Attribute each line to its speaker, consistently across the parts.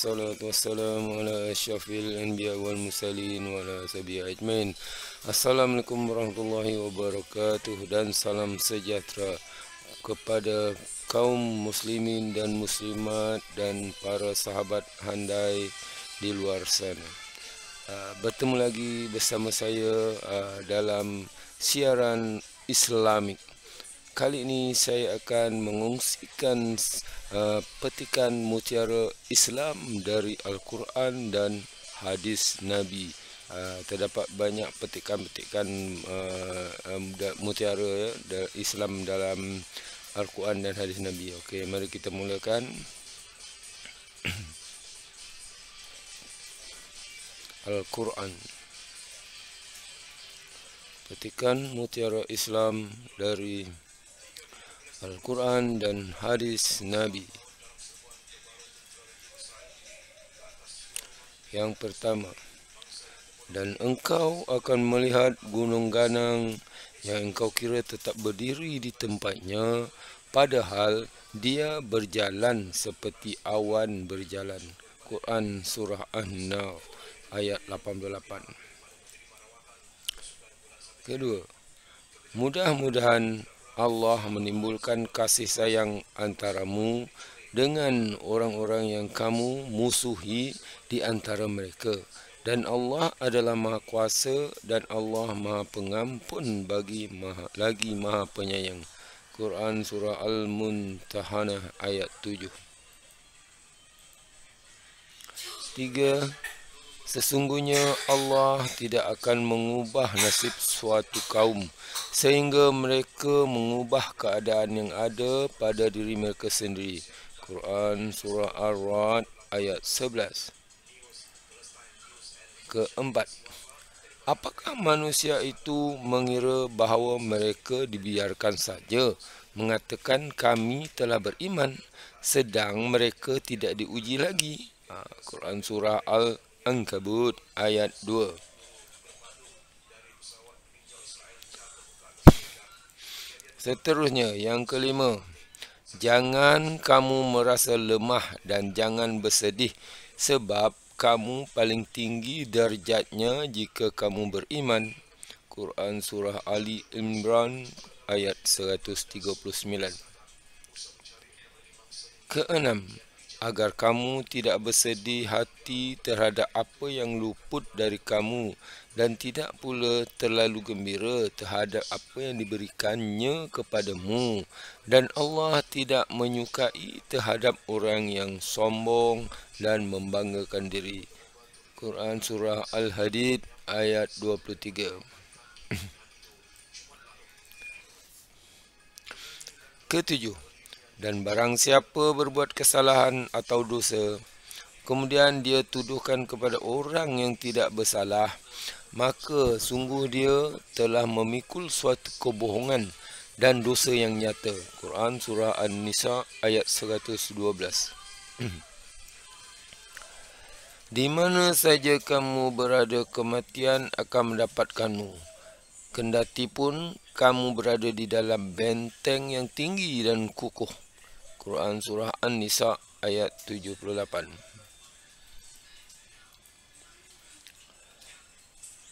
Speaker 1: Assalamualaikum warahmatullahi wabarakatuh أشرف الأنبياء والمرسلين وعلى سبي أجمعين dan salam sejahtera kepada kaum muslimin dan muslimat dan para sahabat handai di luar sana ah, bertemu lagi bersama saya ah, dalam siaran Islamik kali ini saya akan mengungsikan uh, petikan mutiara Islam dari Al-Quran dan hadis Nabi. Uh, terdapat banyak petikan-petikan uh, uh, mutiara ya, Islam dalam Al-Quran dan hadis Nabi. Okey, mari kita mulakan. Al-Quran Petikan mutiara Islam dari Al-Quran dan hadis Nabi Yang pertama Dan engkau akan melihat gunung ganang Yang engkau kira tetap berdiri di tempatnya Padahal dia berjalan seperti awan berjalan Quran Surah An-Nal Ayat 88 Kedua Mudah-mudahan Allah menimbulkan kasih sayang antaramu dengan orang-orang yang kamu musuhi di antara mereka dan Allah adalah Maha Kuasa dan Allah Maha Pengampun bagi maha, lagi Maha Penyayang. Quran Surah Al-Muntahanah ayat 7. Tiga, Sesungguhnya Allah tidak akan mengubah nasib suatu kaum sehingga mereka mengubah keadaan yang ada pada diri mereka sendiri. Quran Surah Ar-Ra'd ayat 11. Keempat, apakah manusia itu mengira bahawa mereka dibiarkan saja mengatakan kami telah beriman sedang mereka tidak diuji lagi? Ha, Quran Surah Al-Ra'd Angkabut ayat 2 Seterusnya yang kelima Jangan kamu merasa lemah dan jangan bersedih sebab kamu paling tinggi darjatnya jika kamu beriman. Quran Surah Ali Imran ayat 139 Keenam, agar kamu tidak bersedih hati terhadap apa yang luput dari kamu dan tidak pula terlalu gembira terhadap apa yang diberikannya kepadamu dan Allah tidak menyukai terhadap orang yang sombong dan membanggakan diri Quran surah Al-Hadid ayat 23 Ketujuh, dan barang siapa berbuat kesalahan atau dosa, kemudian dia tuduhkan kepada orang yang tidak bersalah, maka sungguh dia telah memikul suatu kebohongan dan dosa yang nyata. Quran Surah An-Nisa ayat 112 Di mana saja kamu berada kematian akan mendapatkanmu. Kendati pun kamu berada di dalam benteng yang tinggi dan kukuh. Quran Surah An-Nisa ayat 78.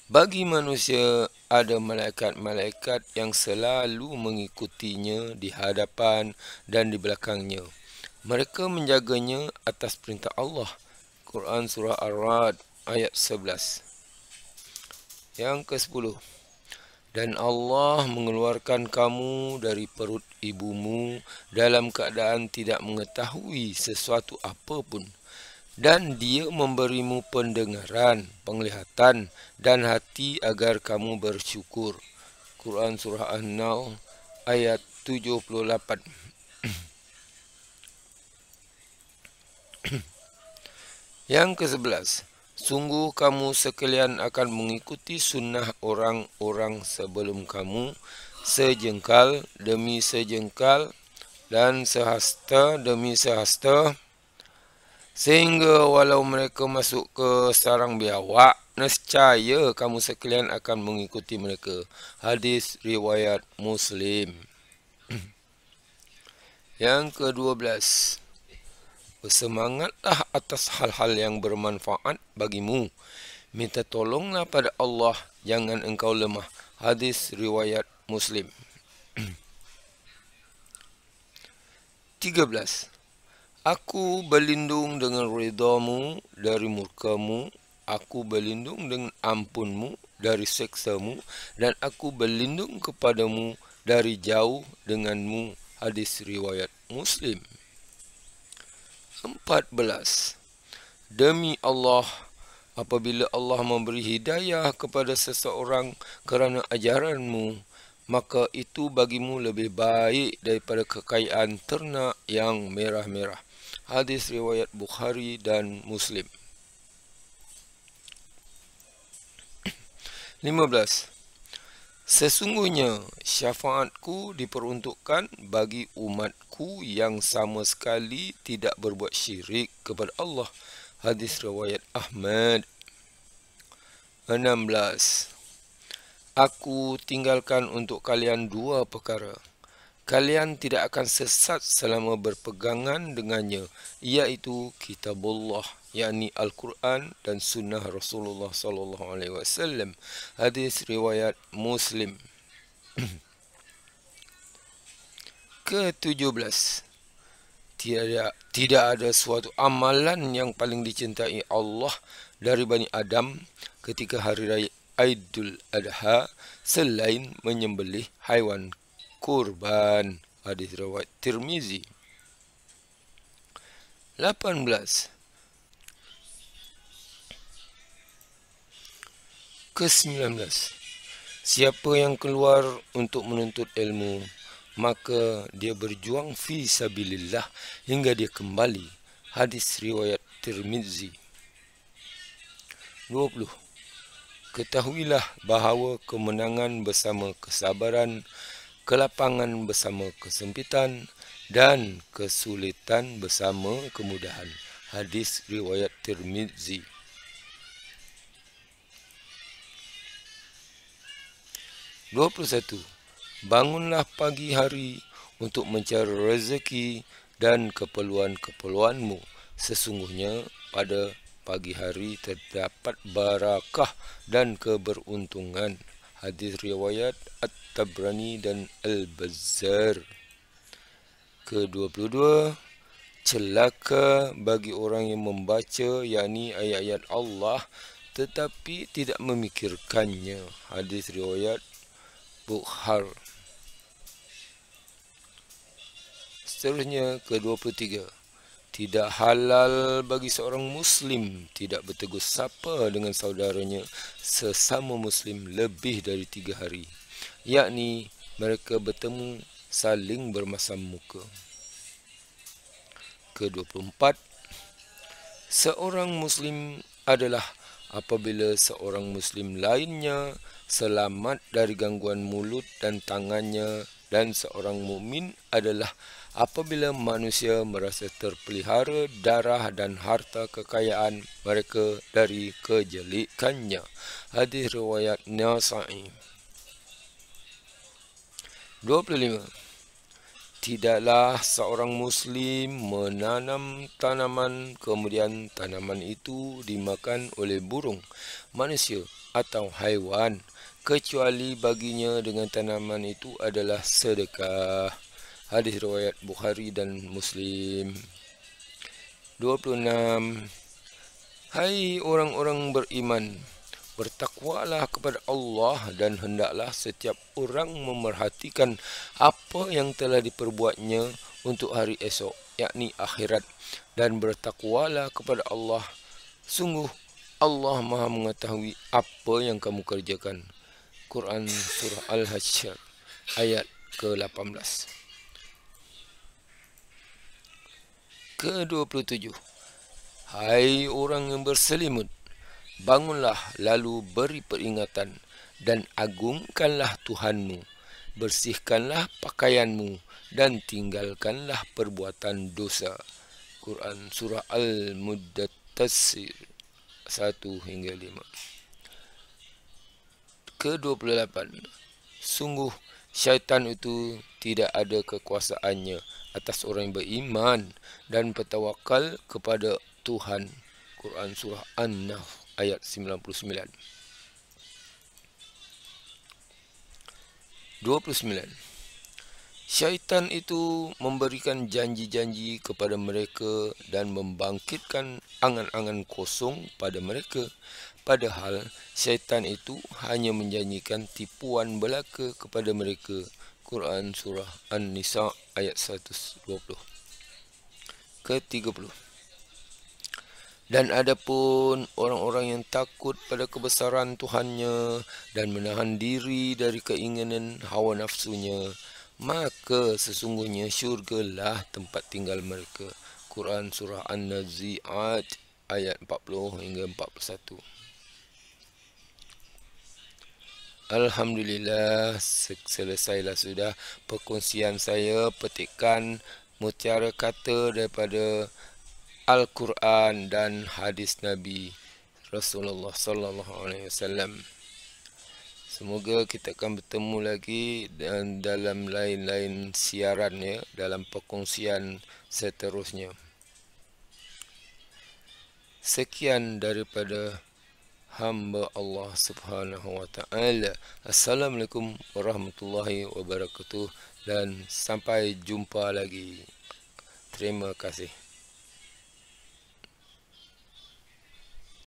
Speaker 1: Bagi manusia ada malaikat-malaikat yang selalu mengikutinya di hadapan dan di belakangnya. Mereka menjaganya atas perintah Allah. Quran Surah Ar-Rad ayat 11. Yang ke sepuluh dan Allah mengeluarkan kamu dari perut ibumu dalam keadaan tidak mengetahui sesuatu apapun dan dia memberimu pendengaran, penglihatan dan hati agar kamu bersyukur. Quran Surah An-Nal ayat 78 Yang ke-11 Sungguh kamu sekalian akan mengikuti sunnah orang-orang sebelum kamu sejengkal demi sejengkal dan sehasta demi sehasta sehingga walau mereka masuk ke sarang biawak nescaya kamu sekalian akan mengikuti mereka hadis riwayat muslim yang ke-12 Bersemangatlah atas hal-hal yang bermanfaat bagimu. Minta tolonglah pada Allah jangan engkau lemah. Hadis riwayat Muslim. 13. Aku berlindung dengan ridamu dari murkamu. Aku berlindung dengan ampunmu dari seksamu. Dan aku berlindung kepadamu dari jauh denganmu. Hadis riwayat Muslim. 14. 14 Demi Allah apabila Allah memberi hidayah kepada seseorang kerana ajaranmu maka itu bagimu lebih baik daripada kekayaan ternak yang merah-merah Hadis riwayat Bukhari dan Muslim 15 Sesungguhnya syafaatku diperuntukkan bagi umatku yang sama sekali tidak berbuat syirik kepada Allah. Hadis riwayat Ahmad 16 Aku tinggalkan untuk kalian dua perkara. Kalian tidak akan sesat selama berpegangan dengannya, iaitu kitabullah yakni Al-Quran dan Sunnah Rasulullah Sallallahu Alaihi Wasallam. Hadis riwayat Muslim. ke-17 tidak tidak ada suatu amalan yang paling dicintai Allah dari Bani Adam ketika hari raya Aidul Adha selain menyembelih haiwan kurban hadis riwayat Tirmizi ke-19 Siapa yang keluar untuk menuntut ilmu maka dia berjuang fi sabilillah hingga dia kembali hadis riwayat Tirmizi 20 Ketahuilah bahawa kemenangan bersama kesabaran kelapangan bersama kesempitan dan kesulitan bersama kemudahan hadis riwayat Tirmizi 21. Bangunlah pagi hari untuk mencari rezeki dan keperluan-keperluanmu. Sesungguhnya pada pagi hari terdapat barakah dan keberuntungan. Hadis riwayat At-Tabrani dan Al-Bazzar. Ke-22. Celaka bagi orang yang membaca yakni ayat-ayat Allah tetapi tidak memikirkannya. Hadis riwayat Bukhar. Seterusnya ke-23. Tidak halal bagi seorang Muslim tidak bertegur sapa dengan saudaranya sesama Muslim lebih dari tiga hari. Yakni mereka bertemu saling bermasam muka. Ke-24. Seorang Muslim adalah apabila seorang muslim lainnya selamat dari gangguan mulut dan tangannya dan seorang mukmin adalah apabila manusia merasa terpelihara darah dan harta kekayaan mereka dari kejelikannya hadis riwayat nasai 25 Tidaklah seorang Muslim menanam tanaman kemudian tanaman itu dimakan oleh burung, manusia atau haiwan kecuali baginya dengan tanaman itu adalah sedekah. Hadis riwayat Bukhari dan Muslim. 26 Hai orang-orang beriman, bertakwalah kepada Allah dan hendaklah setiap orang memerhatikan apa yang telah diperbuatnya untuk hari esok, yakni akhirat. Dan bertakwalah kepada Allah. Sungguh Allah maha mengetahui apa yang kamu kerjakan. Quran Surah Al-Hajjah ayat ke-18 Ke-27 Hai orang yang berselimut, Bangunlah lalu beri peringatan dan agungkanlah Tuhanmu. Bersihkanlah pakaianmu dan tinggalkanlah perbuatan dosa. Quran Surah Al-Muddathir 1 hingga 5 Ke-28 Sungguh syaitan itu tidak ada kekuasaannya atas orang yang beriman dan bertawakal kepada Tuhan. Quran Surah An-Nahl ayat 99 29 Syaitan itu memberikan janji-janji kepada mereka dan membangkitkan angan-angan kosong pada mereka padahal syaitan itu hanya menjanjikan tipuan belaka kepada mereka Quran surah An-Nisa ayat 120 ke 30 dan adapun orang-orang yang takut pada kebesaran Tuhannya dan menahan diri dari keinginan hawa nafsunya, maka sesungguhnya syurgalah tempat tinggal mereka. Quran Surah An-Nazi'at ayat 40 hingga 41. Alhamdulillah selesailah sudah perkongsian saya petikan mutiara kata daripada Al-Quran dan hadis Nabi Rasulullah sallallahu alaihi wasallam. Semoga kita akan bertemu lagi dan dalam lain-lain siaran ya, dalam perkongsian seterusnya. Sekian daripada hamba Allah Subhanahu wa taala. Assalamualaikum warahmatullahi wabarakatuh dan sampai jumpa lagi. Terima kasih.